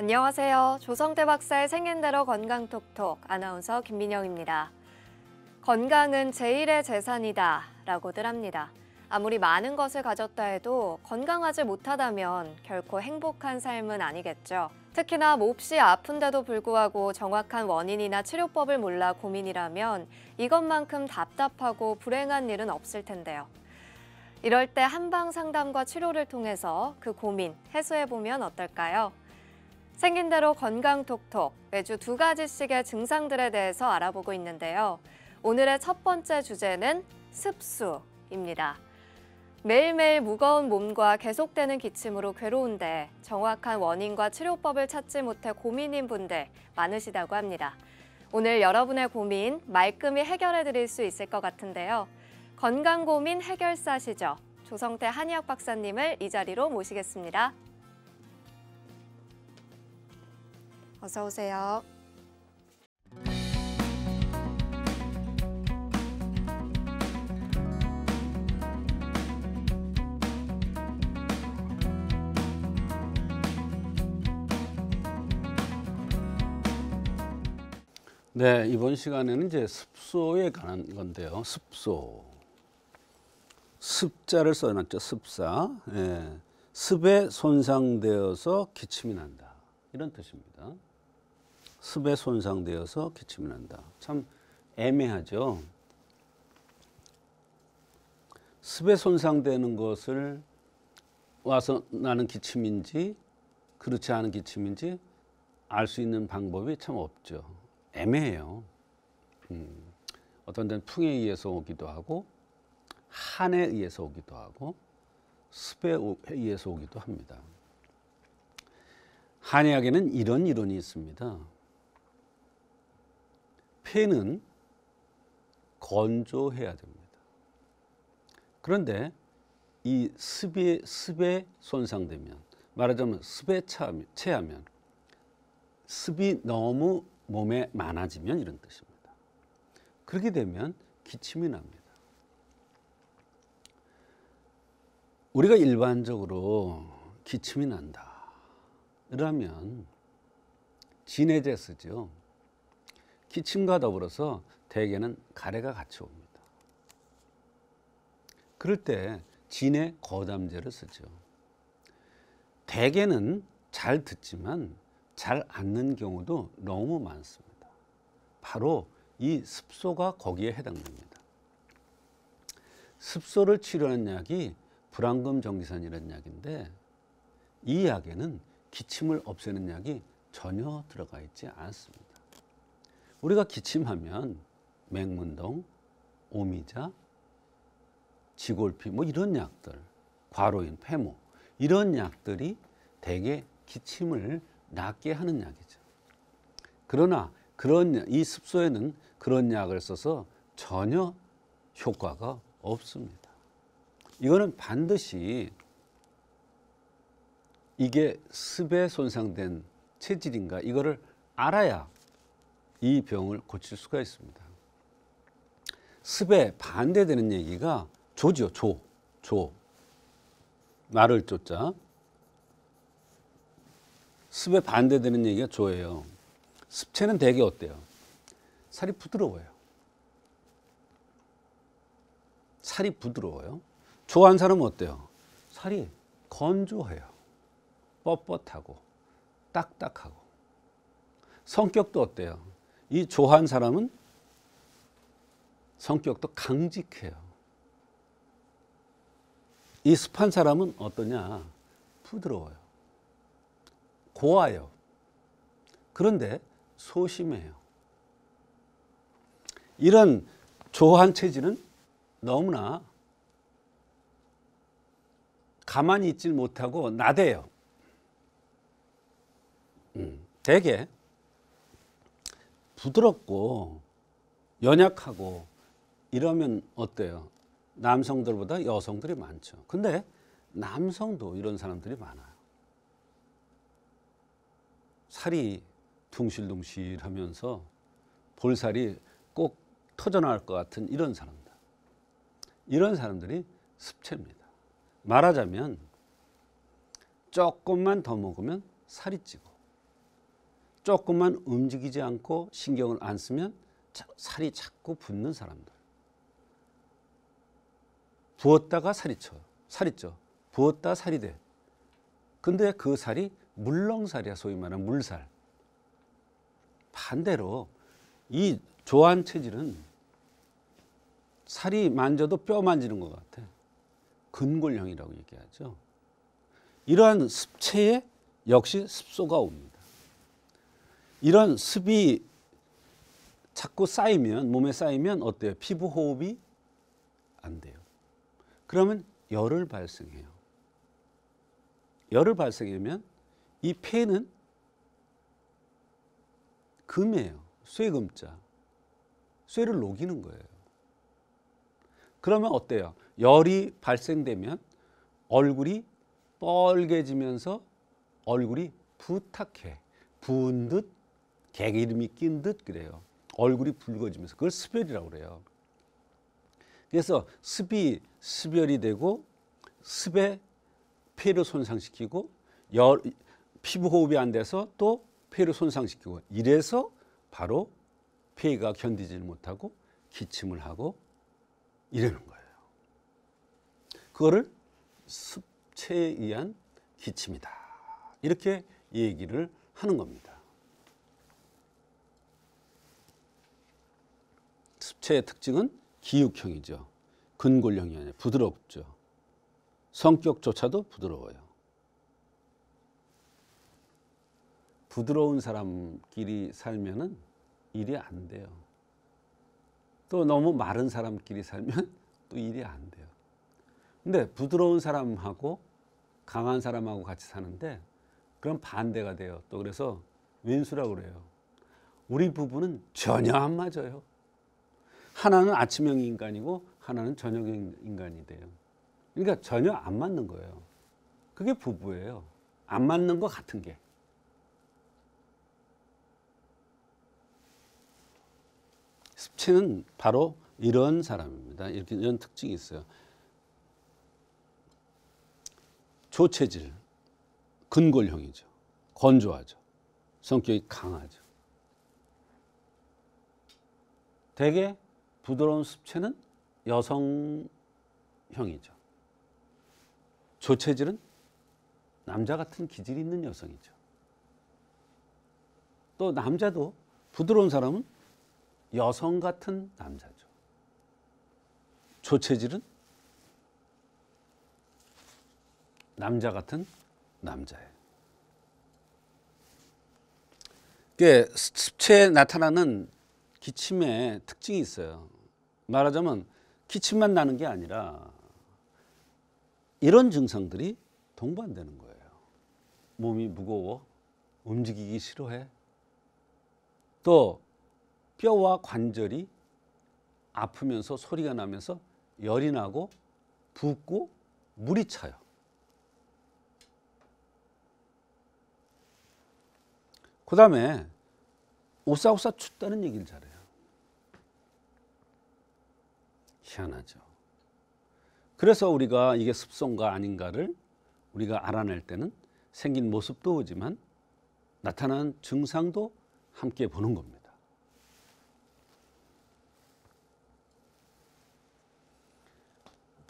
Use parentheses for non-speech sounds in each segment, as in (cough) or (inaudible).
안녕하세요. 조성대 박사의 생앤대로 건강톡톡 아나운서 김민영입니다. 건강은 제일의 재산이다 라고들 합니다. 아무리 많은 것을 가졌다 해도 건강하지 못하다면 결코 행복한 삶은 아니겠죠. 특히나 몹시 아픈데도 불구하고 정확한 원인이나 치료법을 몰라 고민이라면 이것만큼 답답하고 불행한 일은 없을 텐데요. 이럴 때 한방 상담과 치료를 통해서 그 고민 해소해보면 어떨까요? 생긴 대로 건강 톡톡 매주 두 가지씩의 증상들에 대해서 알아보고 있는데요. 오늘의 첫 번째 주제는 습수입니다. 매일매일 무거운 몸과 계속되는 기침으로 괴로운데 정확한 원인과 치료법을 찾지 못해 고민인 분들 많으시다고 합니다. 오늘 여러분의 고민 말끔히 해결해 드릴 수 있을 것 같은데요. 건강 고민 해결사시죠. 조성태 한의학 박사님을 이 자리로 모시겠습니다. 어서 오세요. 네, 이번 시간에는 이제 습소에 관한 건데요. 습소. 습자를 써놨죠. 습사. 예. 습에 손상되어서 기침이 난다. 이런 뜻입니다. 습에 손상되어서 기침이 난다. 참 애매하죠. 습에 손상되는 것을 와서 나는 기침인지 그렇지 않은 기침인지 알 수 있는 방법이 참 없죠. 애매해요. 음, 어떤 데는 풍에 의해서 오기도 하고 한에 의해서 오기도 하고 습에 의해서 오기도 합니다. 한의학에는 이런 이론이 있습니다. 폐는 건조해야 됩니다. 그런데 이 습에, 습에 손상되면 말하자면 습에 체하면, 습이 너무 몸에 많아지면 이런 뜻입니다. 그렇게 되면 기침이 납니다. 우리가 일반적으로 기침이 난다. 그러면 진해제 쓰죠. 기침과 더불어서 대개는 가래가 같이 옵니다. 그럴 때 진의 거담제를 쓰죠. 대개는 잘 듣지만 잘 않는 경우도 너무 많습니다. 바로 이 습소가 거기에 해당됩니다. 습소를 치료하는 약이 불안금 전기산이라는 약인데 이 약에는 기침을 없애는 약이 전혀 들어가 있지 않습니다. 우리가 기침하면 맹문동, 오미자, 지골피 뭐 이런 약들, 과로인, 폐모 이런 약들이 대개 기침을 낫게 하는 약이죠. 그러나 그런 이 습소에는 그런 약을 써서 전혀 효과가 없습니다. 이거는 반드시 이게 습에 손상된 체질인가 이거를 알아야 이 병을 고칠 수가 있습니다. 습에 반대되는 얘기가 조지요. 조. 조. 말을 쫓자. 습에 반대되는 얘기가 조예요. 습체는 되게 어때요? 살이 부드러워요. 살이 부드러워요. 조한 사람은 어때요? 살이 건조해요. 뻣뻣하고 딱딱하고 성격도 어때요? 이 조한 사람은 성격도 강직해요. 이 습한 사람은 어떠냐? 부드러워요. 고와요. 그런데 소심해요. 이런 조한 체질은 너무나 가만히 있질 못하고 나대요. 음, 대개 부드럽고 연약하고 이러면 어때요? 남성들보다 여성들이 많죠. 근데 남성도 이런 사람들이 많아요. 살이 둥실둥실 하면서 볼살이 꼭 터져나갈 것 같은 이런 사람들. 이런 사람들이 습체입니다. 말하자면 조금만 더 먹으면 살이 찌고 조금만 움직이지 않고 신경을 안 쓰면 살이 자꾸 붙는 사람들. 부었다가 살이 쳐. 살이 쪄. 부었다 살이 돼. 근데 그 살이 물렁살이야 소위 말하는 물살. 반대로 이 조안 체질은 살이 만져도 뼈 만지는 것 같아. 근골형이라고 얘기하죠. 이러한 습체에 역시 습소가 옵니다. 이런 습이 자꾸 쌓이면 몸에 쌓이면 어때요? 피부 호흡이 안 돼요. 그러면 열을 발생해요. 열을 발생하면 이 폐는 금이에요. 쇠금자. 쇠를 녹이는 거예요. 그러면 어때요? 열이 발생되면 얼굴이 뻘개지면서 얼굴이 부탁해. 부은 듯 개이름이낀듯 그래요. 얼굴이 붉어지면서 그걸 습열이라고 그래요. 그래서 습이 습열이 되고 습에 폐를 손상시키고 열, 피부 호흡이 안 돼서 또 폐를 손상시키고 이래서 바로 폐가 견디질 못하고 기침을 하고 이러는 거예요. 그거를 습체에 의한 기침이다. 이렇게 얘기를 하는 겁니다. 습체의 특징은 기육형이죠. 근골형이 아니라 부드럽죠. 성격조차도 부드러워요. 부드러운 사람끼리 살면은 일이 안 돼요. 또 너무 마른 사람끼리 살면 (laughs) 또 일이 안 돼요. 근데 부드러운 사람하고 강한 사람하고 같이 사는데 그럼 반대가 돼요. 또 그래서 왼수라고 그래요. 우리 부부는 전혀 안 맞아요. 하나는 아침형 인간이고 하나는 저녁형 인간이 돼요. 그러니까 전혀 안 맞는 거예요. 그게 부부예요. 안 맞는 것 같은 게. 습치는 바로 이런 사람입니다. 이런 특징이 있어요. 조체질, 근골형이죠. 건조하죠. 성격이 강하죠. 대개 부드러운 습체는 여성형이죠. 조체질은 남자 같은 기질이 있는 여성이죠. 또 남자도 부드러운 사람은 여성 같은 남자죠. 조체질은 남자 같은 남자예요. 습체에 나타나는 기침의 특징이 있어요. 말하자면 기침만 나는 게 아니라 이런 증상들이 동반되는 거예요. 몸이 무거워, 움직이기 싫어해. 또 뼈와 관절이 아프면서 소리가 나면서 열이 나고 붓고 물이 차요. 그 다음에 오싹오싹 춥다는 얘기를 잘해요. 희한하죠. 그래서 우리가 이게 습성과 아닌가를 우리가 알아낼 때는 생긴 모습도 오지만 나타난 증상도 함께 보는 겁니다.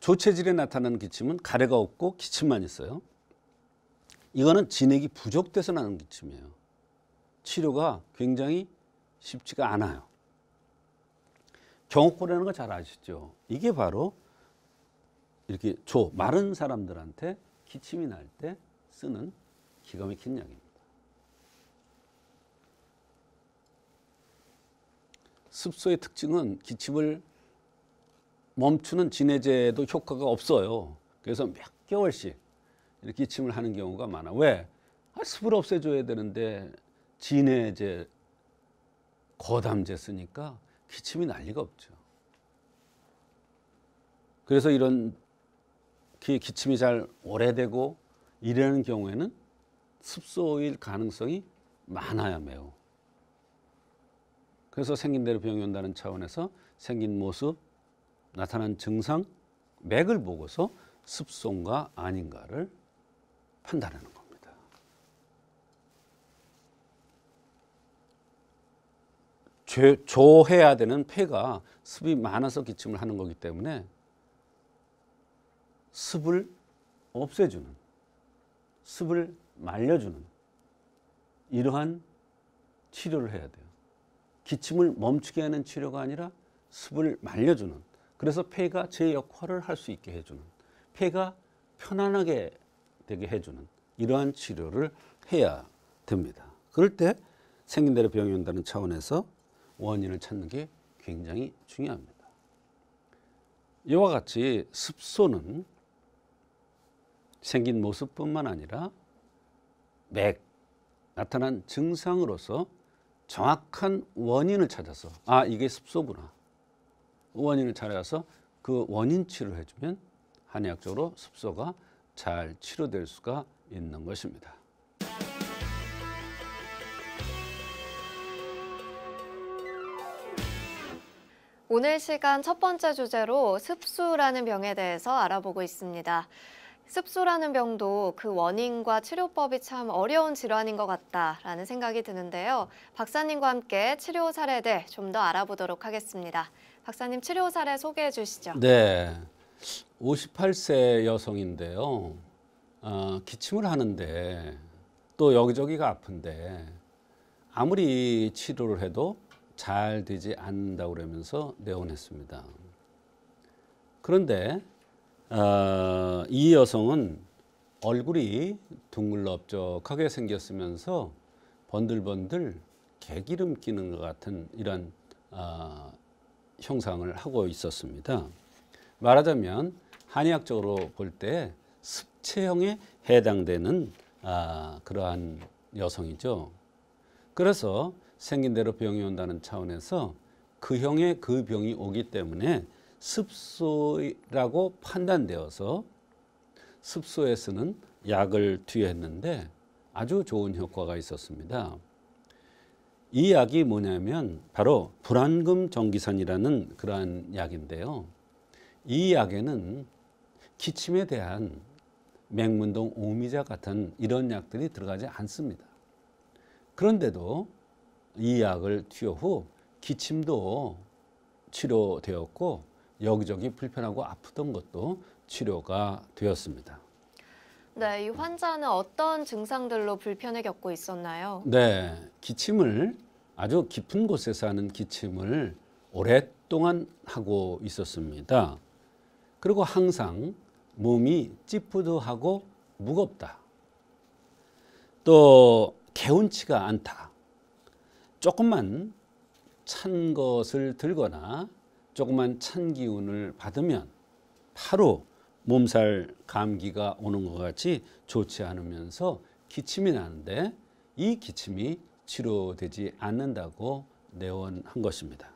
조체질에 나타나는 기침은 가래가 없고 기침만 있어요. 이거는 진액이 부족돼서 나는 기침이에요. 치료가 굉장히 쉽지가 않아요. 경호권이라는 거 잘 아시죠? 이게 바로 이렇게 조 마른 사람들한테 기침이 날 때 쓰는 기가 막힌 약입니다. 습소의 특징은 기침을 멈추는 진해제도 효과가 없어요. 그래서 몇 개월씩 이렇게 기침을 하는 경우가 많아. 왜? 아, 습을 없애줘야 되는데 진해제 거담제 쓰니까 기침이 난리가 없죠. 그래서 이런 기, 침이잘 오래되고 이러는 경우에는 습소일 가능성이 많아야 매우. 그래서 생긴 대로 병이 온다는 차원에서 생긴 모습, 나타난 증상, 맥을 보고서 습소인가 아닌가를 판단하는 거. 조, 해야 되는 폐가 습이 많아서 기침을 하는 거기 때문에 습을 없애주는 습을 말려주는 이러한 치료를 해야 돼요. 기침을 멈추게 하는 치료가 아니라 습을 말려주는 그래서 폐가 제 역할을 할 수 있게 해주는 폐가 편안하게 되게 해주는 이러한 치료를 해야 됩니다. 그럴 때 생긴 대로 병이 온다는 차원에서 원인을 찾는 게 굉장히 중요합니다. 이와 같이 습소는 생긴 모습뿐만 아니라 맥 나타난 증상으로서 정확한 원인을 찾아서 아 이게 습소구나 원인을 찾아서 그 원인 치료를 해주면 한의학적으로 습소가 잘 치료될 수가 있는 것입니다. 오늘 시간 첫 번째 주제로 습수라는 병에 대해서 알아보고 있습니다. 습수라는 병도 그 원인과 치료법이 참 어려운 질환인 것 같다라는 생각이 드는데요. 박사님과 함께 치료 사례들 좀 더 알아보도록 하겠습니다. 박사님 치료 사례 소개해 주시죠. 네, 58세 여성인데요. 어, 기침을 하는데 또 여기저기가 아픈데 아무리 치료를 해도 잘 되지 않는다고 그러면서 내원했습니다. 그런데 어, 이 여성은 얼굴이 둥글럽적하게 생겼으면서 번들번들 개기름 끼는 것 같은 이런 어, 형상을 하고 있었습니다. 말하자면 한의학적으로 볼 때 습체형에 해당되는 아, 그러한 여성이죠. 그래서 생긴 대로 병이 온다는 차원에서 그형의그 병이 오기 때문에 습소라고 판단되어서 습소에서는 약을 투여했는데 아주 좋은 효과가 있었습니다. 이 약이 뭐냐면 바로 불안금 정기산이라는 그러한 약인데요. 이 약에는 기침에 대한 맹문동 오미자 같은 이런 약들이 들어가지 않습니다. 그런데도 이 약을 투여 후 기침도 치료되었고 여기저기 불편하고 아프던 것도 치료가 되었습니다. 네, 이 환자는 어떤 증상들로 불편을 겪고 있었나요? 네, 기침을 아주 깊은 곳에서 하는 기침을 오랫동안 하고 있었습니다. 그리고 항상 몸이 찌뿌드하고 무겁다. 또 개운치가 않다. 조금만 찬 것을 들거나 조금만 찬 기운을 받으면 바로 몸살 감기가 오는 것 같이 좋지 않으면서 기침이 나는데 이 기침이 치료되지 않는다고 내원한 것입니다.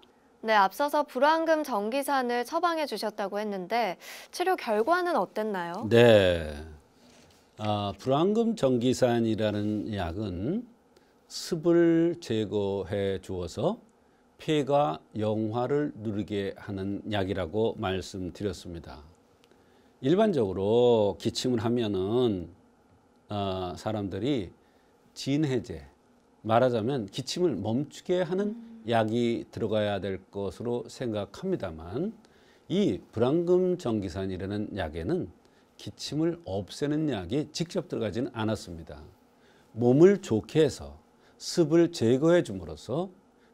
네, 앞서서 불안금 전기산을 처방해 주셨다고 했는데 치료 결과는 어땠나요? 네, 아, 불안금 전기산이라는 약은 습을 제거해 주어서 폐가 영화를 누리게 하는 약이라고 말씀드렸습니다. 일반적으로 기침을 하면은 어, 사람들이 진해제 말하자면 기침을 멈추게 하는 약이 들어가야 될 것으로 생각합니다만 이 불안금 전기산이라는 약에는 기침을 없애는 약이 직접 들어가지는 않았습니다. 몸을 좋게 해서 습을 제거해 줌으로써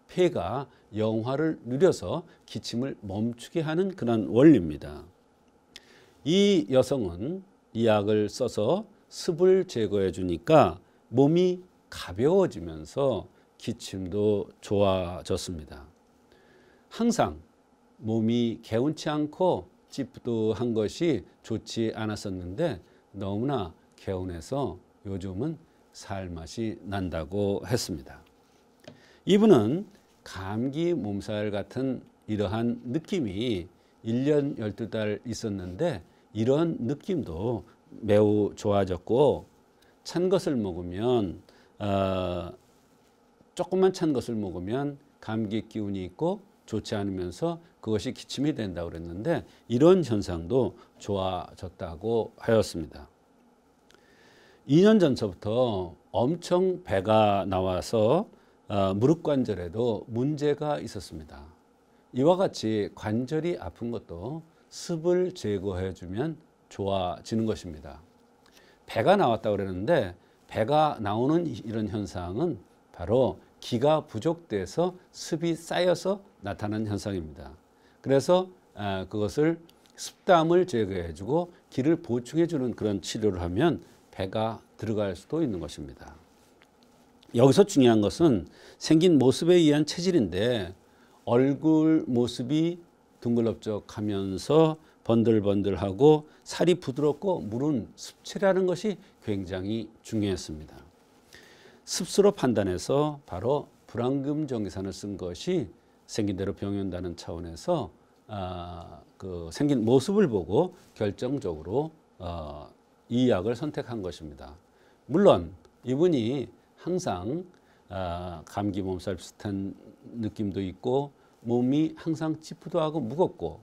폐가 영화를 누려서 기침을 멈추게 하는 그런 원리입니다. 이 여성은 이 약을 써서 습을 제거해 주니까 몸이 가벼워지면서 기침도 좋아졌습니다. 항상 몸이 개운치 않고 찌뿌한 것이 좋지 않았었는데 너무나 개운해서 요즘은 살맛이 난다고 했습니다. 이분은 감기 몸살 같은 이러한 느낌이 1년 12달 있었는데 이런 느낌도 매우 좋아졌고 찬 것을 먹으면 어, 조금만 찬 것을 먹으면 감기 기운이 있고 좋지 않으면서 그것이 기침이 된다고 그랬는데 이런 현상도 좋아졌다고 하였습니다. 2년 전서부터 엄청 배가 나와서 어, 무릎 관절에도 문제가 있었습니다. 이와 같이 관절이 아픈 것도 습을 제거해 주면 좋아지는 것입니다. 배가 나왔다고 그랬는데 배가 나오는 이런 현상은 바로 기가 부족돼서 습이 쌓여서 나타나는 현상입니다. 그래서 아, 그것을 습담을 제거해주고 기를 보충해주는 그런 치료를 하면 해가 들어갈 수도 있는 것입니다. 여기서 중요한 것은 생긴 모습에 의한 체질인데 얼굴 모습이 둥글럭적하면서 번들번들하고 살이 부드럽고 물은 습체라는 것이 굉장히 중요했습니다. 습수로 판단해서 바로 불안금 정계산을 쓴 것이 생긴 대로 병연다는 차원에서 아, 그 생긴 모습을 보고 결정적으로 어, 이 약을 선택한 것입니다. 물론 이분이 항상 아, 감기 몸살 비슷한 느낌도 있고 몸이 항상 찌푸도하고 무겁고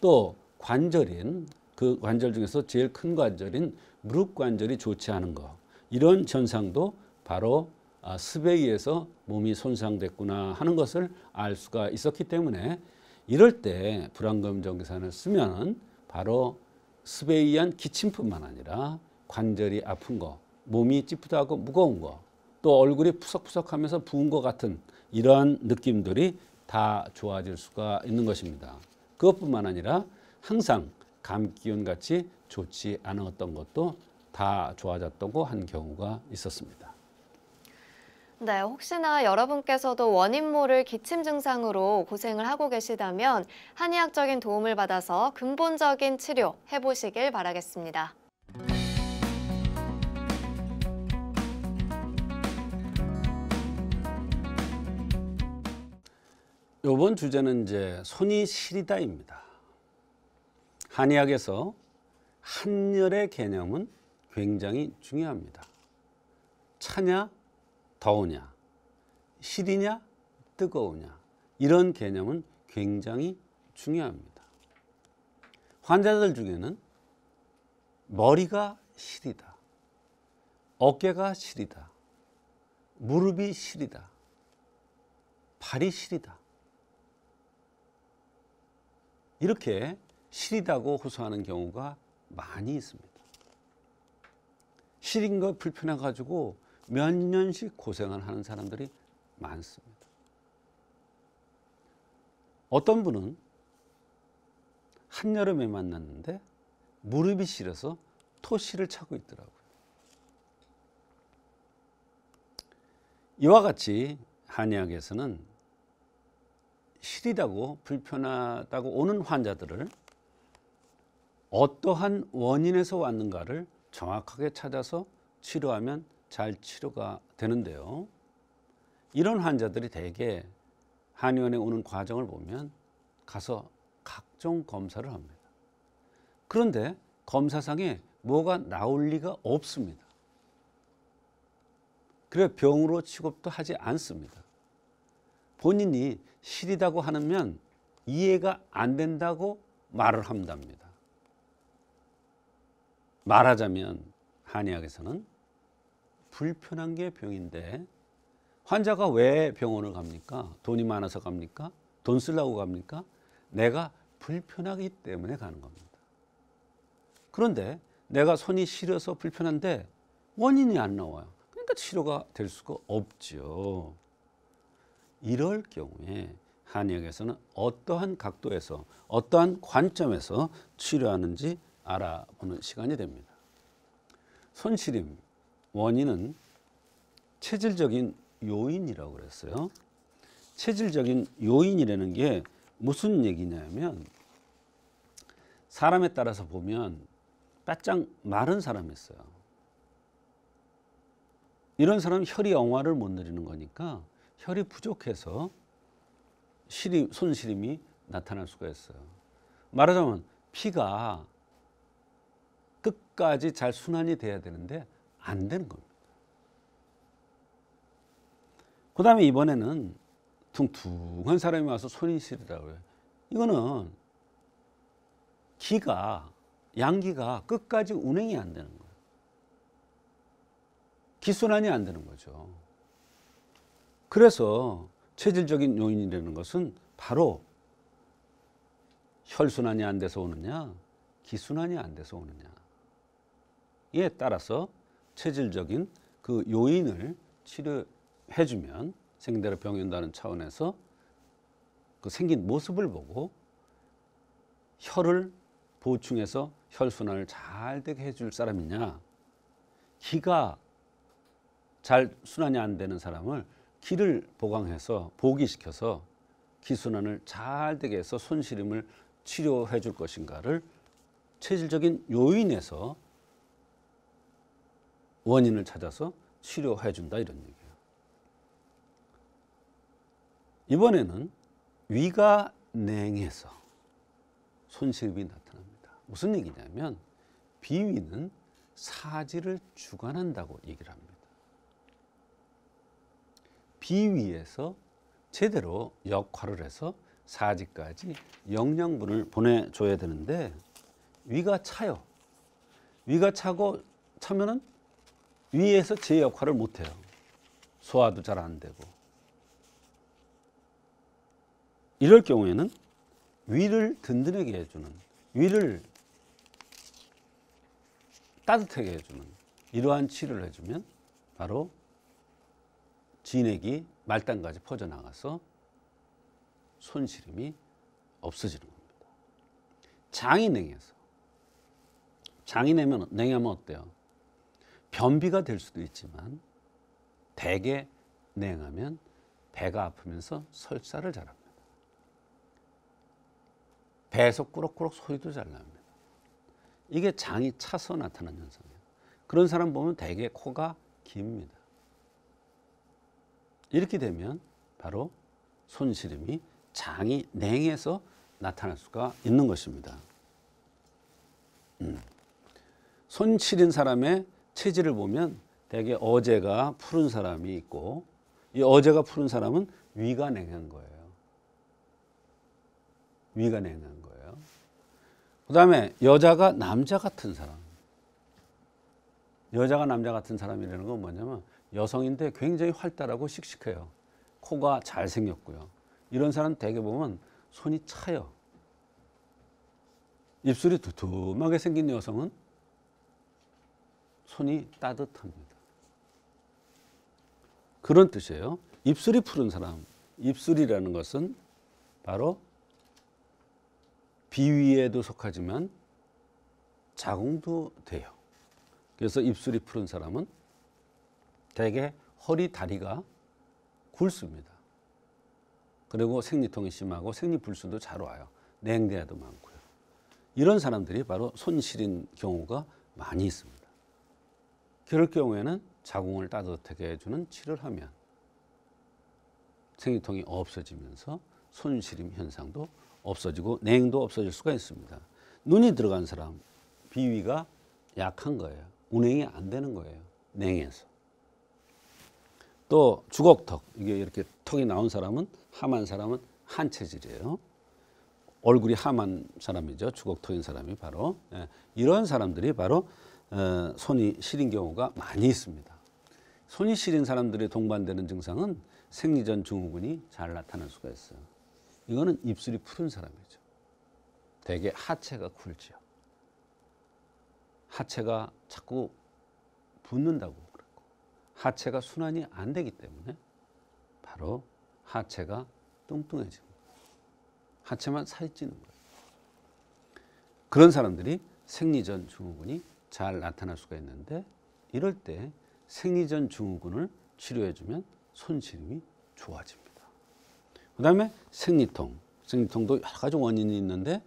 또 관절인 그 관절 중에서 제일 큰 관절인 무릎 관절이 좋지 않은 것 이런 현상도 바로 습에 아, 의해서 몸이 손상됐구나 하는 것을 알 수가 있었기 때문에 이럴 때 불안검 정기사을 쓰면 바로 스베이한 기침뿐만 아니라 관절이 아픈 거, 몸이 찌뿌드하고 무거운 거, 또 얼굴이 푸석푸석하면서 부은 것 같은 이러한 느낌들이 다 좋아질 수가 있는 것입니다. 그것뿐만 아니라 항상 감기운 같이 좋지 않았던 것도 다 좋아졌다고 한 경우가 있었습니다. 네, 혹시나 여러분께서도 원인 모를 기침 증상으로 고생을 하고 계시다면 한의학적인 도움을 받아서 근본적인 치료 해보시길 바라겠습니다. 이번 주제는 이제 손이 시리다입니다. 한의학에서 한열의 개념은 굉장히 중요합니다. 차냐 더우냐, 실이냐 뜨거우냐 이런 개념은 굉장히 중요합니다. 환자들 중에는 머리가 시리다, 어깨가 시리다, 무릎이 시리다, 발이 시리다 이렇게 시리다고 호소하는 경우가 많이 있습니다. 시린 거 불편해 가지고 몇 년씩 고생을 하는 사람들이 많습니다. 어떤 분은 한여름에 만났는데 무릎이 시려서 토시를 차고 있더라고요. 이와 같이 한의학에서는 시리다고 불편하다고 오는 환자들을 어떠한 원인에서 왔는가를 정확하게 찾아서 치료하면 잘 치료가 되는데요. 이런 환자들이 대개 한의원에 오는 과정을 보면 가서 각종 검사를 합니다. 그런데 검사상에 뭐가 나올 리가 없습니다. 그래 병으로 취급도 하지 않습니다. 본인이 시리다고 하면 이해가 안 된다고 말을 한답니다. 말하자면 한의학에서는 불편한 게 병인데 환자가 왜 병원을 갑니까? 돈이 많아서 갑니까? 돈 쓰려고 갑니까? 내가 불편하기 때문에 가는 겁니다. 그런데 내가 손이 시려서 불편한데 원인이 안 나와요. 그러니까 치료가 될 수가 없죠. 이럴 경우에 한의학에서는 어떠한 각도에서 어떠한 관점에서 치료하는지 알아보는 시간이 됩니다. 손실입니다 원인은 체질적인 요인이라고 그랬어요. 체질적인 요인이라는 게 무슨 얘기냐면 사람에 따라서 보면 바짝 마른 사람이 있어요. 이런 사람 혈이 영화를 못 누리는 거니까 혈이 부족해서 시림, 손시림이 나타날 수가 있어요. 말하자면 피가 끝까지 잘 순환이 돼야 되는데 안 되는 겁니다. 그 다음에 이번에는 퉁퉁한 사람이 와서 소리시리라고 해요. 이거는 기가, 양기가 끝까지 운행이 안 되는 거예요. 기순환이 안 되는 거죠. 그래서 체질적인 요인이라는 것은 바로 혈순환이 안 돼서 오느냐, 기순환이 안 돼서 오느냐. 에 따라서 체질적인 그 요인을 치료해주면 생대로 병연다는 차원에서 그 생긴 모습을 보고 혈을 보충해서 혈순환을 잘 되게 해줄 사람이냐 기가 잘 순환이 안 되는 사람을 기를 보강해서 보기시켜서 기순환을 잘 되게 해서 손시림을 치료해 줄 것인가를 체질적인 요인에서 원인을 찾아서 치료해 준다 이런 얘기예요. 이번에는 위가 냉해서 손실이 나타납니다. 무슨 얘기냐면 비위는 사지를 주관한다고 얘기를 합니다. 비위에서 제대로 역할을 해서 사지까지 영양분을 보내줘야 되는데 위가 차요. 위가 차고 차면은 위에서 제 역할을 못해요. 소화도 잘 안 되고. 이럴 경우에는 위를 든든하게 해주는, 위를 따뜻하게 해주는 이러한 치료를 해주면 바로 진액이 말단까지 퍼져나가서 손시림이 없어지는 겁니다. 장이 냉해서. 장이 냉하면 어때요? 변비가 될 수도 있지만 대개 냉하면 배가 아프면서 설사를 잘합니다. 배에서 꾸럭꾸럭 소리도 잘 납니다. 이게 장이 차서 나타난 현상이에요. 그런 사람 보면 대개 코가 깁니다. 이렇게 되면 바로 손시림이 장이 냉해서 나타날 수가 있는 것입니다. 음. 손 시린 사람의 체질을 보면 대개 어제가 푸른 사람이 있고 이 어제가 푸른 사람은 위가 냉한 거예요. 위가 냉한 거예요. 그 다음에 여자가 남자 같은 사람. 여자가 남자 같은 사람이라는 건 뭐냐면 여성인데 굉장히 활달하고 씩씩해요. 코가 잘생겼고요. 이런 사람 대개 보면 손이 차요. 입술이 두툼하게 생긴 여성은 손이 따뜻합니다. 그런 뜻이에요. 입술이 푸른 사람. 입술이라는 것은 바로 비위에도 속하지만 자궁도 돼요. 그래서 입술이 푸른 사람은 대개 허리 다리가 굵습니다. 그리고 생리통이 심하고 생리불순도 잘 와요. 냉대야도 많고요. 이런 사람들이 바로 손실인 경우가 많이 있습니다. 그럴 경우에는 자궁을 따뜻하게 해주는 치료를 하면 생리통이 없어지면서 손시림 현상도 없어지고 냉도 없어질 수가 있습니다. 눈이 들어간 사람 비위가 약한 거예요. 운행이 안 되는 거예요. 냉해서. 또 주걱턱 이게 이렇게 턱이 나온 사람은 하만 사람은 한 체질이에요. 얼굴이 하만 사람이죠. 주걱턱인 사람이 바로 예, 이런 사람들이 바로 어, 손이 시린 경우가 많이 있습니다. 손이 시린 사람들의 동반되는 증상은 생리전 증후군이 잘 나타날 수가 있어요. 이거는 입술이 푸른 사람이죠. 대개 하체가 굴지 하체가 자꾸 붓는다고 그러고 하체가 순환이 안 되기 때문에 바로 하체가 뚱뚱해지는 거예요. 하체만 살 찌는 거예요. 그런 사람들이 생리전 증후군이 잘 나타날 수가 있는데 이럴 때 생리전 증후군을 치료해주면 손시림이 좋아집니다. 그 다음에 생리통. 생리통도 여러 가지 원인이 있는데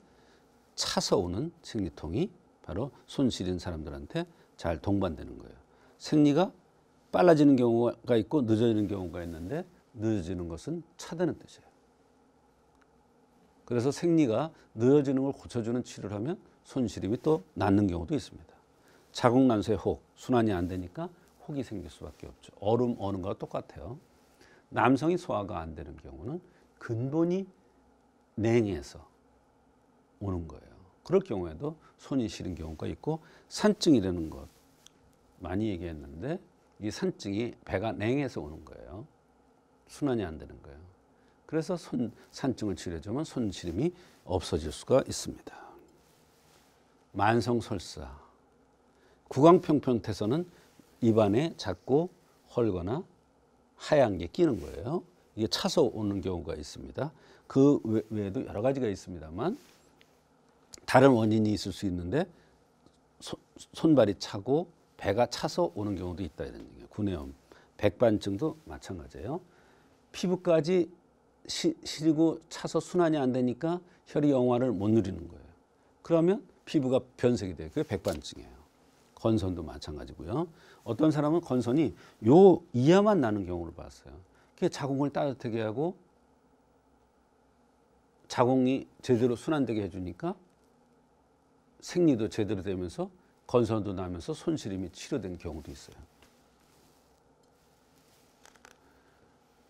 차서 오는 생리통이 바로 손실인 사람들한테 잘 동반되는 거예요. 생리가 빨라지는 경우가 있고 늦어지는 경우가 있는데 늦어지는 것은 차다는 뜻이에요. 그래서 생리가 늦어지는 걸 고쳐주는 치료를 하면 손실이또 낫는 경우도 있습니다. 자궁난세 혹, 순환이 안 되니까 혹이 생길 수밖에 없죠. 얼음 어는 거 똑같아요. 남성이 소화가 안 되는 경우는 근본이 냉해서 오는 거예요. 그럴 경우에도 손이 시린 경우가 있고 산증이라는 것 많이 얘기했는데 이 산증이 배가 냉해서 오는 거예요. 순환이 안 되는 거예요. 그래서 손, 산증을 치료해주면 손시림이 없어질 수가 있습니다. 만성설사 구강평평태선는 입안에 작고 헐거나 하얀 게 끼는 거예요. 이게 차서 오는 경우가 있습니다. 그 외에도 여러 가지가 있습니다만 다른 원인이 있을 수 있는데 손발이 차고 배가 차서 오는 경우도 있다 이런 얘기예요. 구내염, 백반증도 마찬가지예요. 피부까지 시, 시리고 차서 순환이 안 되니까 혈이 영화를 못 누리는 거예요. 그러면 피부가 변색이 돼요. 그게 백반증이에요. 건선도 마찬가지고요. 어떤 사람은 건선이 요 이하만 나는 경우를 봤어요. 그게 자궁을 따뜻하게 하고 자궁이 제대로 순환되게 해주니까 생리도 제대로 되면서 건선도 나면서 손실임이 치료된 경우도 있어요.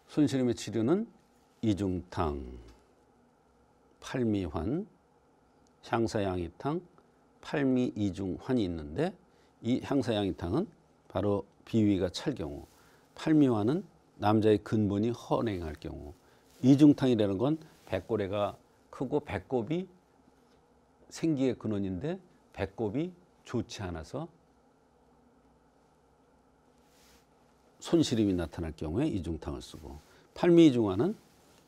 손실임의 치료는 이중탕, 팔미환, 향사양이탕, 팔미이중환이 있는데 이 향사양이탕은 바로 비위가 찰 경우, 팔미화는 남자의 근본이 헌행할 경우, 이중탕이라는 건 백골해가 크고 배꼽이 생기의 근원인데 배꼽이 좋지 않아서 손시림이 나타날 경우에 이중탕을 쓰고 팔미이중화는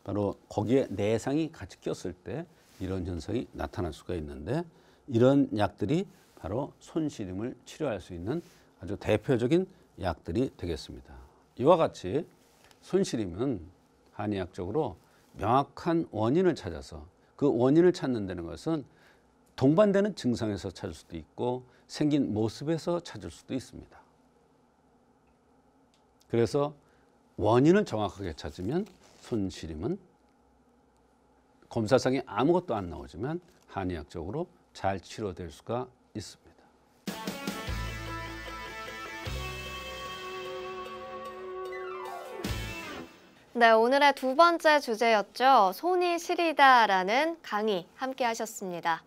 바로 거기에 내상이 같이 꼈을 때 이런 현상이 나타날 수가 있는데 이런 약들이 바로 손시림을 치료할 수 있는 아주 대표적인 약들이 되겠습니다. 이와 같이 손시림은 한의학적으로 명확한 원인을 찾아서 그 원인을 찾는 다는 것은 동반되는 증상에서 찾을 수도 있고 생긴 모습에서 찾을 수도 있습니다. 그래서 원인을 정확하게 찾으면 손시림은 검사상에 아무것도 안 나오지만 한의학적으로 잘 치료될 수가 있습니다. 네, 오늘의 두 번째 주제였죠. 손이 시리다라는 강의 함께 하셨습니다.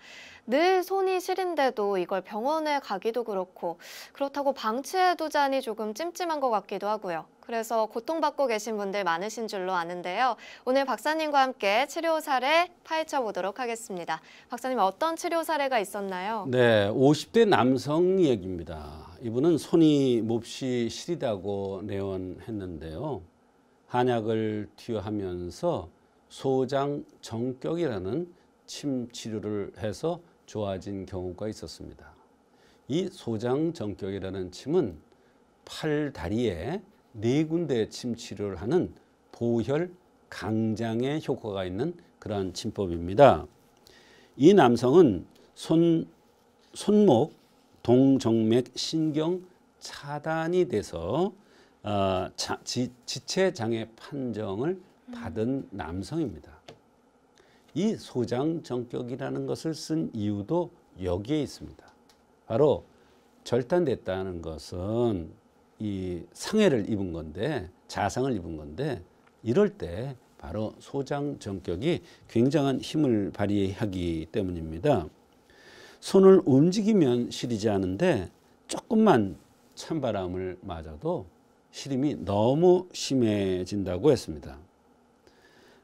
늘 손이 시린데도 이걸 병원에 가기도 그렇고 그렇다고 방치해두자니 조금 찜찜한 것 같기도 하고요. 그래서 고통받고 계신 분들 많으신 줄로 아는데요. 오늘 박사님과 함께 치료 사례 파헤쳐 보도록 하겠습니다. 박사님 어떤 치료 사례가 있었나요? 네, 50대 남성 얘기입니다. 이분은 손이 몹시 시리다고 내원했는데요. 한약을 투여하면서 소장 정격이라는 침 치료를 해서 좋아진 경우가 있었습니다. 이 소장정격이라는 침은 팔 다리에 네 군데 침치를 하는 보혈 강장에 효과가 있는 그러한 침법입니다. 이 남성은 손, 손목 동정맥 신경 차단이 돼서 어, 자, 지, 지체장애 판정을 받은 남성입니다. 이 소장 정격이라는 것을 쓴 이유도 여기에 있습니다. 바로 절단됐다는 것은 이 상해를 입은 건데 자상을 입은 건데 이럴 때 바로 소장 정격이 굉장한 힘을 발휘하기 때문입니다. 손을 움직이면 시리지 않은데 조금만 찬바람을 맞아도 시림이 너무 심해진다고 했습니다.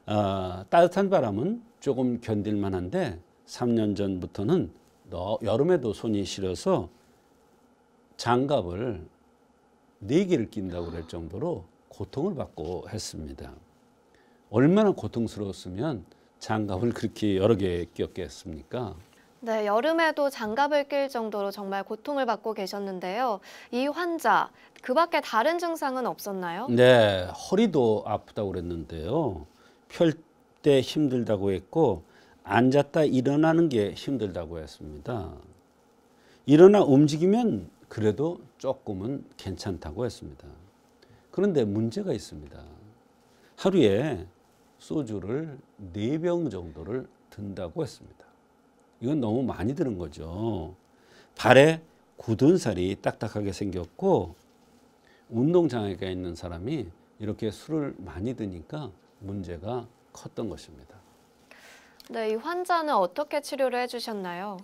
아, 따뜻한 바람은 조금 견딜만 한데 3년 전부터는 여름에도 손이 시려서 장갑을 4개를 낀다고 그럴 정도로 고통을 받고 했습니다. 얼마나 고통스러웠으면 장갑을 그렇게 여러 개 꼈겠습니까? 네, 여름에도 장갑을 낄 정도로 정말 고통을 받고 계셨는데요. 이 환자, 그 밖에 다른 증상은 없었나요? 네, 허리도 아프다고 그랬는데요. 펼때 힘들다고 했고 앉았다 일어나는 게 힘들다고 했습니다. 일어나 움직이면 그래도 조금은 괜찮다고 했습니다. 그런데 문제가 있습니다. 하루에 소주를 4병 정도를 든다고 했습니다. 이건 너무 많이 드는 거죠. 발에 굳은 살이 딱딱하게 생겼고 운동 장애가 있는 사람이 이렇게 술을 많이 드니까 문제가 컸던 것입니다. 네, 이 환자는 어떻게 치료를 해주셨나요?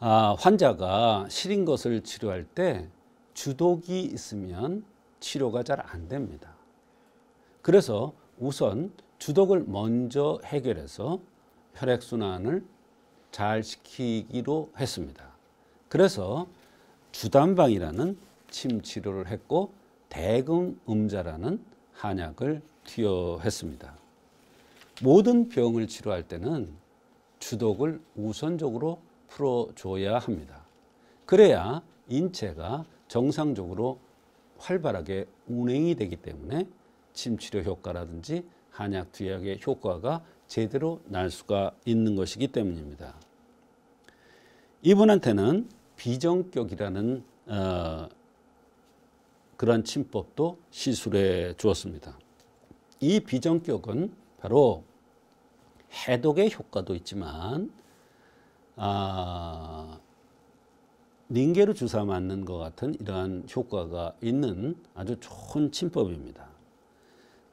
아, 환자가 시린 것을 치료할 때 주독이 있으면 치료가 잘 안 됩니다. 그래서 우선 주독을 먼저 해결해서 혈액순환을 잘 시키기로 했습니다. 그래서 주단방이라는 침 치료를 했고 대금음자라는 한약을 투여했습니다. 모든 병을 치료할 때는 주독을 우선적으로 풀어줘야 합니다. 그래야 인체가 정상적으로 활발하게 운행이 되기 때문에 침치료 효과라든지 한약 투약의 효과가 제대로 날 수가 있는 것이기 때문입니다. 이분한테는 비정격이라는 어, 그런 침법도 시술해 주었습니다. 이 비정격은 바로 해독의 효과도 있지만 아, 링게르 주사 맞는 것 같은 이러한 효과가 있는 아주 좋은 침법입니다.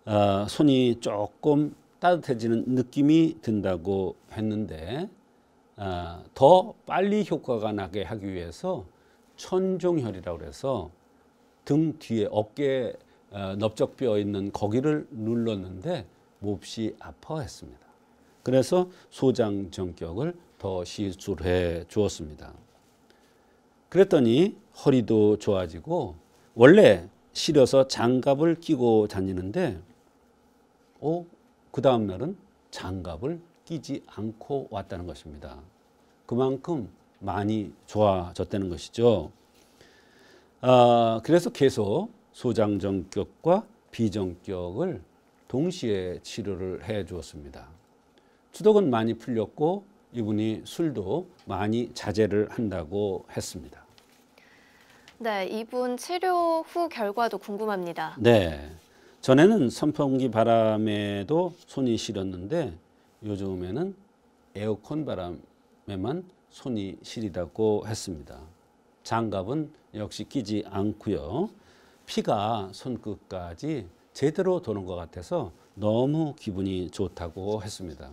아, 손이 조금 따뜻해지는 느낌이 든다고 했는데 아, 더 빨리 효과가 나게 하기 위해서 천종혈이라고 해서 등 뒤에 어깨 아, 넓적뼈 있는 거기를 눌렀는데 몹시 아파했습니다. 그래서 소장 정격을 더 시술해 주었습니다. 그랬더니 허리도 좋아지고 원래 시려서 장갑을 끼고 다니는데 어, 그 다음 날은 장갑을 끼지 않고 왔다는 것입니다. 그만큼 많이 좋아졌다는 것이죠. 아, 그래서 계속 소장정격과 비정격을 동시에 치료를 해 주었습니다. 추독은 많이 풀렸고 이분이 술도 많이 자제를 한다고 했습니다. 네, 이분 치료 후 결과도 궁금합니다. 네. 전에는 선풍기 바람에도 손이 시렸는데 요즘에는 에어컨 바람에만 손이 시리다고 했습니다. 장갑은 역시 끼지 않고요. 피가 손끝까지 제대로 도는 것 같아서 너무 기분이 좋다고 했습니다.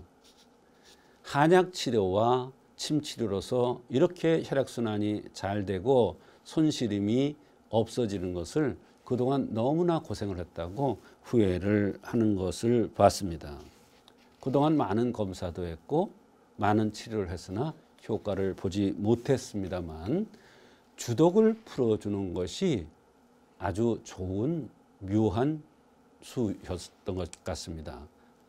한약 치료와 침 치료로서 이렇게 혈액 순환이 잘 되고 손시림이 없어지는 것을 그동안 너무나 고생을 했다고 후회를 하는 것을 봤습니다. 그동안 많은 검사도 했고 많은 치료를 했으나 효과를 보지 못했습니다만 주독을 풀어주는 것이 아주 좋은 묘한 수였던 것 같습니다.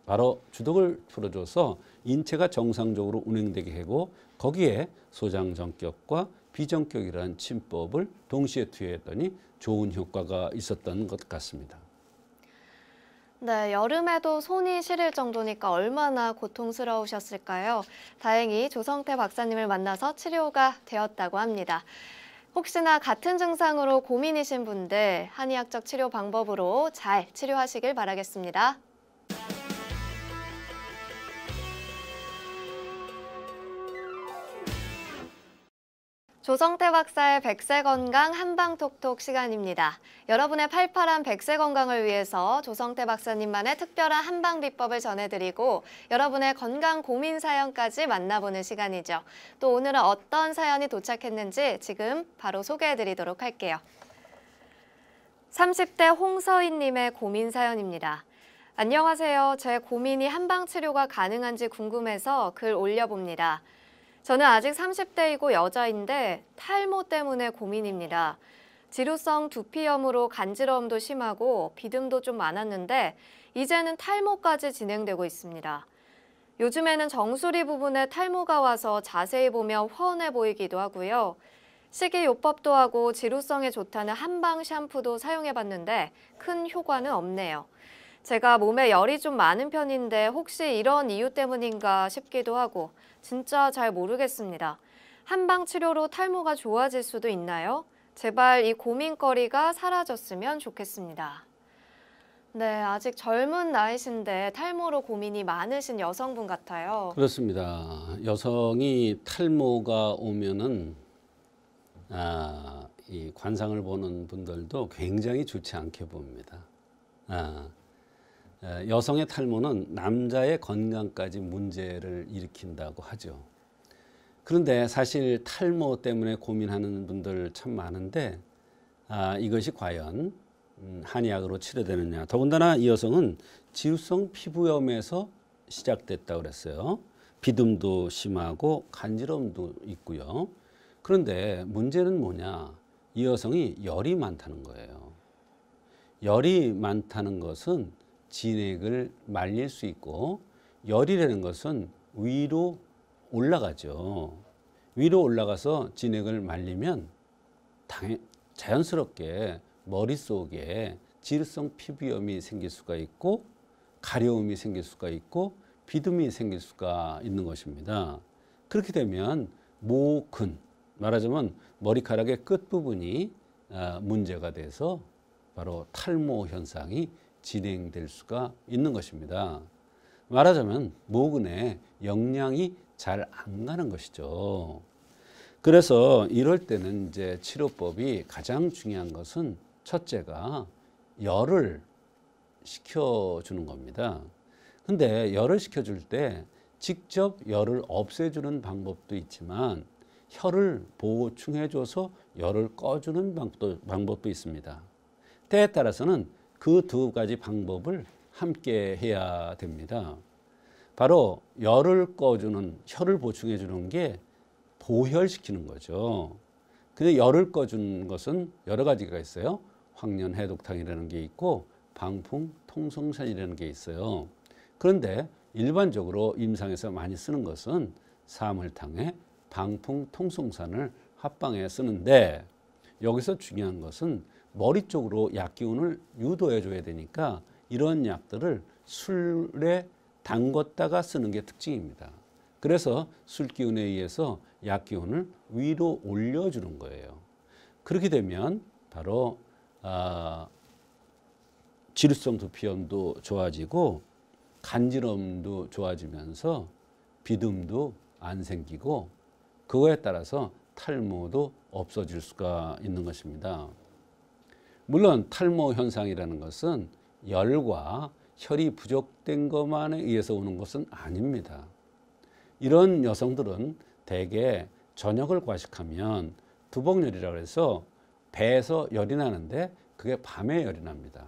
바로 주동을 풀어줘서 인체가 정상적으로 운행되게 하고 거기에 소장 정격과 비정격이라는 침법을 동시에 투여했더니 좋은 효과가 있었던 것 같습니다. 네, 여름에도 손이 시릴 정도니까 얼마나 고통스러우셨을까요? 다행히 조성태 박사님을 만나서 치료가 되었다고 합니다. 혹시나 같은 증상으로 고민이신 분들 한의학적 치료 방법으로 잘 치료하시길 바라겠습니다. 조성태 박사의 백세 건강 한방톡톡 시간입니다. 여러분의 팔팔한 백세 건강을 위해서 조성태 박사님만의 특별한 한방 비법을 전해드리고 여러분의 건강 고민 사연까지 만나보는 시간이죠. 또 오늘은 어떤 사연이 도착했는지 지금 바로 소개해드리도록 할게요. 30대 홍서인님의 고민 사연입니다. 안녕하세요. 제 고민이 한방 치료가 가능한지 궁금해서 글 올려봅니다. 저는 아직 30대이고 여자인데 탈모 때문에 고민입니다. 지루성 두피염으로 간지러움도 심하고 비듬도 좀 많았는데 이제는 탈모까지 진행되고 있습니다. 요즘에는 정수리 부분에 탈모가 와서 자세히 보면 훤해 보이기도 하고요. 식이요법도 하고 지루성에 좋다는 한방 샴푸도 사용해봤는데 큰 효과는 없네요. 제가 몸에 열이 좀 많은 편인데 혹시 이런 이유 때문인가 싶기도 하고 진짜 잘 모르겠습니다. 한방 치료로 탈모가 좋아질 수도 있나요? 제발 이 고민거리가 사라졌으면 좋겠습니다. 네, 아직 젊은 나이신데 탈모로 고민이 많으신 여성분 같아요. 그렇습니다. 여성이 탈모가 오면은 아, 이 관상을 보는 분들도 굉장히 좋지 않게 봅니다. 아, 예, 여성의 탈모는 남자의 건강까지 문제를 일으킨다고 하죠. 그런데 사실 탈모 때문에 고민하는 분들 참 많은데 아, 이것이 과연 음, 한의학으로 치료되느냐. 더군다나 이 여성은 지우성 피부염에서 시작됐다고 그랬어요. 비듬도 심하고 간지럼도 있고요. 그런데 문제는 뭐냐? 이 여성이 열이 많다는 거예요. 열이 많다는 것은 진액을 말릴 수 있고 열이라는 것은 위로 올라가죠. 위로 올라가서 진액을 말리면 당연, 자연스럽게 머릿속에 지루성 피부염이 생길 수가 있고 가려움이 생길 수가 있고 비듬이 생길 수가 있는 것입니다. 그렇게 되면 모근 말하자면 머리카락의 끝부분이 아, 문제가 돼서 바로 탈모 현상이 진행될 수가 있는 것입니다. 말하자면 모근에 영양이 잘 안 가는 것이죠. 그래서 이럴 때는 이제 치료법이 가장 중요한 것은 첫째가 열을 식혀주는 겁니다. 근데 열을 식혀줄 때 직접 열을 없애주는 방법도 있지만 혀를 보충해줘서 열을 꺼주는 방법도, 방법도 있습니다. 때에 따라서는 그두 가지 방법을 함께 해야 됩니다. 바로 열을 꺼주는 혀를 보충해 주는 게 보혈시키는 거죠. 근데 열을 꺼주는 것은 여러 가지가 있어요. 황년 해독탕이라는 게 있고 방풍 통성산이라는 게 있어요. 그런데 일반적으로 임상에서 많이 쓰는 것은 사물탕에 방풍 통성산을 합방에 쓰는데 여기서 중요한 것은 머리 쪽으로 약기운을 유도해 줘야 되니까 이런 약들을 술에 담궜다가 쓰는 게 특징입니다. 그래서 술기운에 의해서 약기운을 위로 올려주는 거예요. 그렇게 되면 바로 아, 지루성 두피염도 좋아지고 간지럼도 좋아지면서 비듬도 안 생기고 그거에 따라서 탈모도 없어질 수가 있는 것입니다. 물론 탈모 현상이라는 것은 열과 혈이 부족된 것만에 의해서 오는 것은 아닙니다. 이런 여성들은 대개 저녁을 과식하면 두복열이라고 해서 배에서 열이 나는데 그게 밤에 열이 납니다.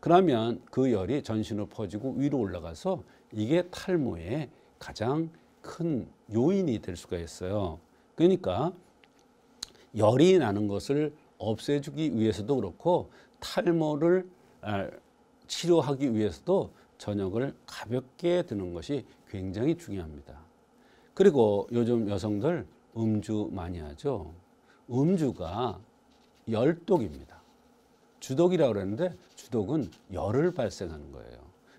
그러면 그 열이 전신으로 퍼지고 위로 올라가서 이게 탈모의 가장 큰 요인이 될 수가 있어요. 그러니까 열이 나는 것을 없애주기 위해서도 그렇고 탈모를 아, 치료하기 위해서도 저녁을 가볍게 드는 것이 굉장히 중요합니다. 그리고 요즘 여성들 음주 많이 하죠. 음주가 열독입니다. 주독이라고 그랬는데 주독은 열을 발생하는 거예요.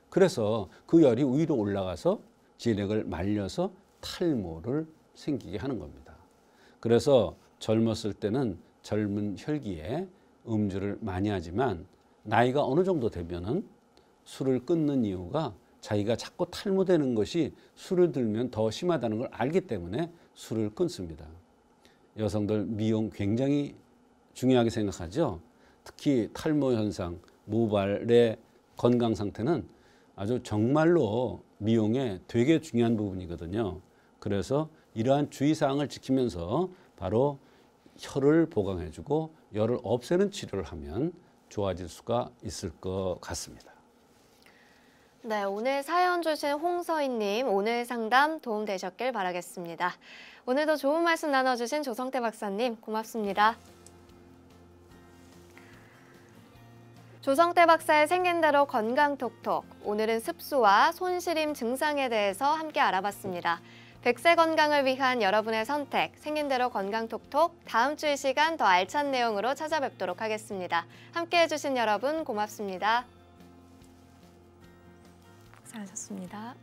그래서 그 열이 위로 올라가서 진액을 말려서 탈모를 생기게 하는 겁니다. 그래서 젊었을 때는 젊은 혈기에 음주를 많이 하지만 나이가 어느 정도 되면은 술을 끊는 이유가 자기가 자꾸 탈모되는 것이 술을 들면 더 심하다는 걸 알기 때문에 술을 끊습니다. 여성들 미용 굉장히 중요하게 생각하죠. 특히 탈모 현상, 모발의 건강 상태는 아주 정말로 미용에 되게 중요한 부분이거든요. 그래서 이러한 주의사항을 지키면서 바로 혀를 보강해주고 열을 없애는 치료를 하면 좋아질 수가 있을 것 같습니다. 네, 오늘 사연 주신 홍서인님 오늘 상담 도움되셨길 바라겠습니다. 오늘도 좋은 말씀 나눠주신 조성태 박사님 고맙습니다. 조성태 박사의 생긴 대로 건강톡톡 오늘은 습소와 손시림 증상에 대해서 함께 알아봤습니다. 백세 건강을 위한 여러분의 선택, 생긴대로 건강톡톡 다음 주 이 시간 더 알찬 내용으로 찾아뵙도록 하겠습니다. 함께해 주신 여러분 고맙습니다. 수하셨습니다